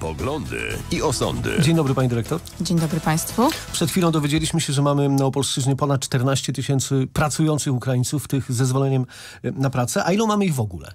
poglądy i osądy. Dzień dobry Pani Dyrektor. Dzień dobry Państwu. Przed chwilą dowiedzieliśmy się, że mamy na Opolszczyźnie ponad 14 tysięcy pracujących Ukraińców, tych ze zwoleniem e, na pracę. A ilu mamy ich w ogóle?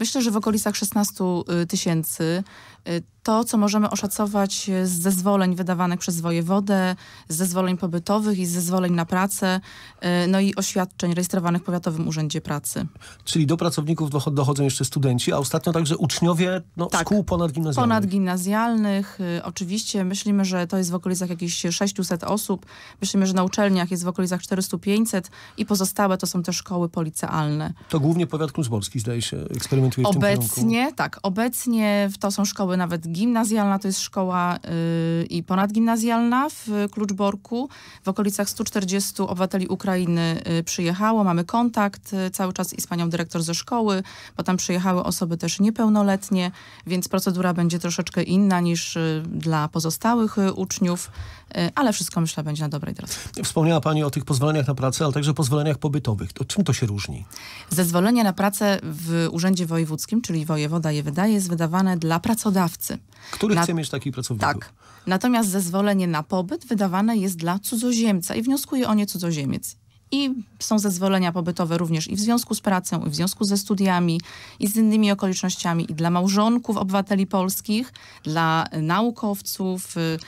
Myślę, że w okolicach 16 e, tysięcy e, to, co możemy oszacować e, z zezwoleń wydawanych przez wojewodę, z zezwoleń pobytowych i z zezwoleń na pracę, e, no i oświadczeń rejestrowanych w Powiatowym Urzędzie Pracy. Czyli do pracowników dochodzą jeszcze studenci, a ostatnio także uczniowie no, tak, szkół ponadgimnazjalnych. Ponadgimnazjalnych. Y, oczywiście myślimy, że to jest w okolicach jakieś 600 osób. Myślimy, że na uczelniach jest w okolicach 400-500 i pozostałe to są te szkoły policealne. To głównie powiat kluczborski, zdaje się, eksperymentuje w obecnie, tym Obecnie, tak. Obecnie to są szkoły nawet Gimnazjalna to jest szkoła y, i ponadgimnazjalna w Kluczborku. W okolicach 140 obywateli Ukrainy y, przyjechało. Mamy kontakt y, cały czas i z panią dyrektor ze szkoły, bo tam przyjechały osoby też niepełnoletnie, więc procedura będzie troszeczkę inna niż y, dla pozostałych y, uczniów, y, ale wszystko myślę będzie na dobrej drodze. Wspomniała pani o tych pozwoleniach na pracę, ale także pozwoleniach pobytowych. To czym to się różni? Zezwolenie na pracę w Urzędzie Wojewódzkim, czyli wojewoda je wydaje, jest wydawane dla pracodawcy. Który na... chce mieć takich pracowników? Tak. Natomiast zezwolenie na pobyt wydawane jest dla cudzoziemca i wnioskuje o nie cudzoziemiec. I są zezwolenia pobytowe również i w związku z pracą, i w związku ze studiami, i z innymi okolicznościami, i dla małżonków obywateli polskich, dla naukowców, y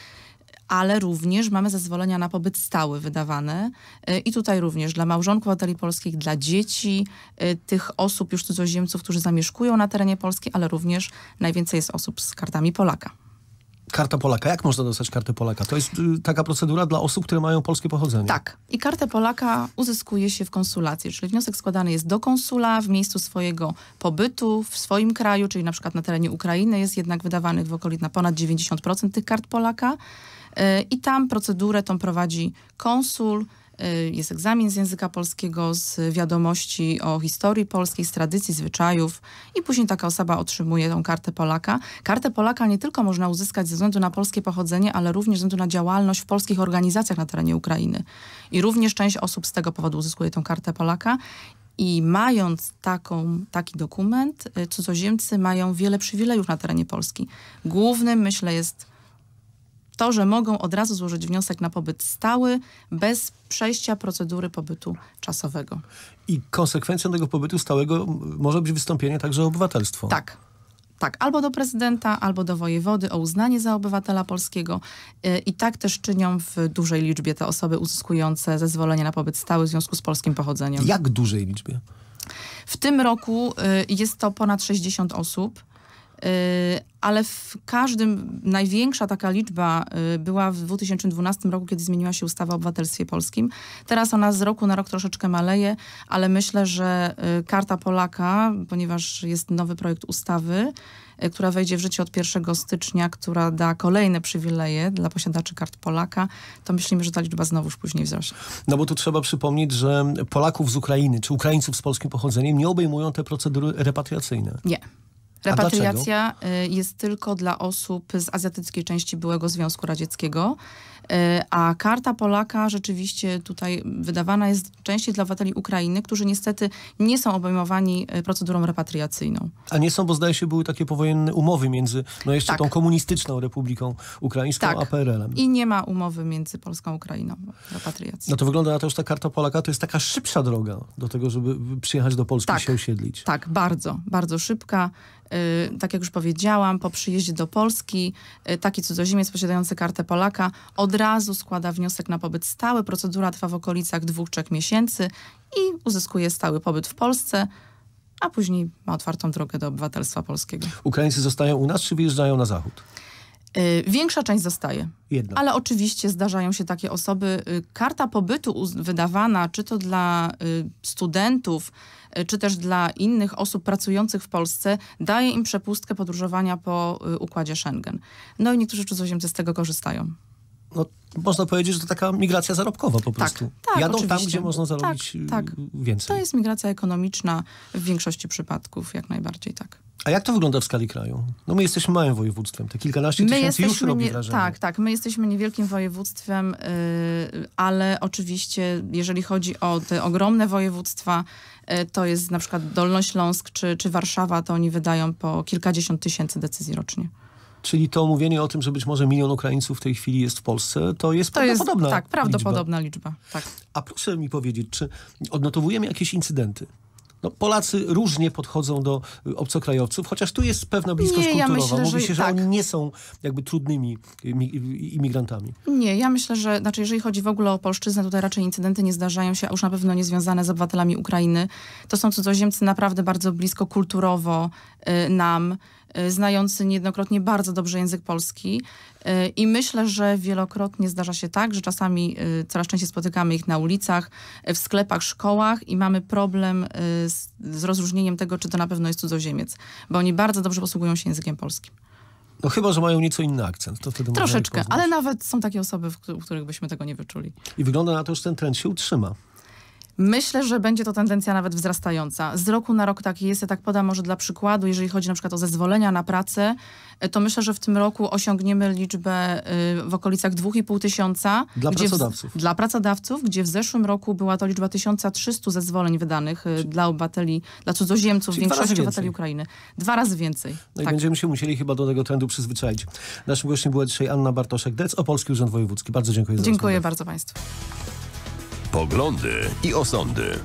ale również mamy zezwolenia na pobyt stały wydawane y, i tutaj również dla małżonków obywateli polskich, dla dzieci, y, tych osób już cudzoziemców, którzy zamieszkują na terenie Polski, ale również najwięcej jest osób z kartami Polaka. Karta Polaka. Jak można dostać kartę Polaka? To jest y, taka procedura dla osób, które mają polskie pochodzenie. Tak. I kartę Polaka uzyskuje się w konsulacji, czyli wniosek składany jest do konsula w miejscu swojego pobytu, w swoim kraju, czyli na przykład na terenie Ukrainy. Jest jednak wydawanych w okolicy na ponad 90% tych kart Polaka. Y, I tam procedurę tą prowadzi konsul Y, jest egzamin z języka polskiego, z wiadomości o historii polskiej, z tradycji, zwyczajów i później taka osoba otrzymuje tą kartę Polaka. Kartę Polaka nie tylko można uzyskać ze względu na polskie pochodzenie, ale również ze względu na działalność w polskich organizacjach na terenie Ukrainy. I również część osób z tego powodu uzyskuje tą kartę Polaka i mając taką, taki dokument, y, cudzoziemcy mają wiele przywilejów na terenie Polski. Głównym, myślę, jest to, że mogą od razu złożyć wniosek na pobyt stały bez przejścia procedury pobytu czasowego. I konsekwencją tego pobytu stałego może być wystąpienie także o obywatelstwo. Tak, tak, albo do prezydenta, albo do wojewody o uznanie za obywatela polskiego e, i tak też czynią w dużej liczbie te osoby uzyskujące zezwolenie na pobyt stały w związku z polskim pochodzeniem. Jak dużej liczbie? W tym roku e, jest to ponad 60 osób. Y, ale w każdym, największa taka liczba y, była w 2012 roku, kiedy zmieniła się ustawa o obywatelstwie polskim. Teraz ona z roku na rok troszeczkę maleje, ale myślę, że y, Karta Polaka, ponieważ jest nowy projekt ustawy, która wejdzie w życie od 1 stycznia, która da kolejne przywileje dla posiadaczy kart Polaka, to myślimy, że ta liczba znowuż później wzrośnie. No bo tu trzeba przypomnieć, że Polaków z Ukrainy, czy Ukraińców z polskim pochodzeniem nie obejmują te procedury repatriacyjne. Nie. Repatriacja y, jest tylko dla osób z azjatyckiej części byłego Związku Radzieckiego, y, a karta Polaka rzeczywiście tutaj wydawana jest częściej dla obywateli Ukrainy, którzy niestety nie są obejmowani y, procedurą repatriacyjną. A nie są, bo zdaje się były takie powojenne umowy między no jeszcze tak. tą komunistyczną Republiką Ukraińską tak. a PRL-em. I nie ma umowy między Polską a Ukrainą repatriacji. No to wygląda na to, że ta karta Polaka to jest taka szybsza droga do tego, żeby przyjechać do Polski tak. i się osiedlić. Tak, bardzo, bardzo szybka Y, tak jak już powiedziałam, po przyjeździe do Polski y, taki cudzoziemiec posiadający kartę Polaka od razu składa wniosek na pobyt stały. Procedura trwa w okolicach dwóch, trzech miesięcy i uzyskuje stały pobyt w Polsce a później ma otwartą drogę do obywatelstwa polskiego. Ukraińcy zostają u nas, czy wyjeżdżają na zachód? Y, większa część zostaje. Ale oczywiście zdarzają się takie osoby. Y, karta pobytu wydawana czy to dla y, studentów, czy też dla innych osób pracujących w Polsce daje im przepustkę podróżowania po układzie Schengen. No i niektórzy cudzoziemcy z tego korzystają. No, można powiedzieć, że to taka migracja zarobkowa po tak. prostu. Tak, tak, Jadą oczywiście. tam, gdzie można tak, zarobić tak, tak. więcej. To jest migracja ekonomiczna w większości przypadków, jak najbardziej tak. A jak to wygląda w skali kraju? No my jesteśmy małym województwem, te kilkanaście my tysięcy już robi nie, wrażenie. Tak, tak, my jesteśmy niewielkim województwem, yy, ale oczywiście jeżeli chodzi o te ogromne województwa, yy, to jest na przykład Dolnośląsk czy, czy Warszawa, to oni wydają po kilkadziesiąt tysięcy decyzji rocznie. Czyli to mówienie o tym, że być może milion Ukraińców w tej chwili jest w Polsce, to jest to prawdopodobna jest, Tak, prawdopodobna liczba. liczba tak. A proszę mi powiedzieć, czy odnotowujemy jakieś incydenty? no, Polacy różnie podchodzą do y, obcokrajowców, chociaż tu jest pewna bliskość nie, ja kulturowa. Myślę, Mówi się, że tak. oni nie są jakby trudnymi y, y, imigrantami. Nie, ja myślę, że znaczy, jeżeli chodzi w ogóle o polszczyznę, tutaj raczej incydenty nie zdarzają się, a już na pewno nie związane z obywatelami Ukrainy. To są cudzoziemcy naprawdę bardzo blisko kulturowo y, nam. Y, znający niejednokrotnie bardzo dobrze język polski. Y, I myślę, że wielokrotnie zdarza się tak, że czasami y, coraz częściej spotykamy ich na ulicach, w sklepach, szkołach i mamy problem z, z rozróżnieniem tego, czy to na pewno jest cudzoziemiec, bo oni bardzo dobrze posługują się językiem polskim. No chyba, że mają nieco inny akcent. To wtedy Troszeczkę, ale nawet są takie osoby, w, których byśmy tego nie wyczuli. I wygląda na to, że ten trend się utrzyma. Myślę, że będzie to tendencja nawet wzrastająca. Z roku na rok tak jest. Ja tak podam może dla przykładu, jeżeli chodzi na przykład o zezwolenia na pracę, to myślę, że w tym roku osiągniemy liczbę y, w okolicach 2,5 tysiąca. Dla pracodawców. W, dla pracodawców, gdzie w zeszłym roku była to liczba 1300 zezwoleń wydanych Czyli... dla obywateli, dla cudzoziemców, Czyli większości obywateli Ukrainy. Dwa razy więcej. No tak. i będziemy się musieli chyba do tego trendu przyzwyczaić. Naszym gościem była dzisiaj Anna Bartoszek-Dec, Opolski Urząd Wojewódzki. Bardzo dziękuję, za za Dziękuję bardzo Państwu poglądy i osądy.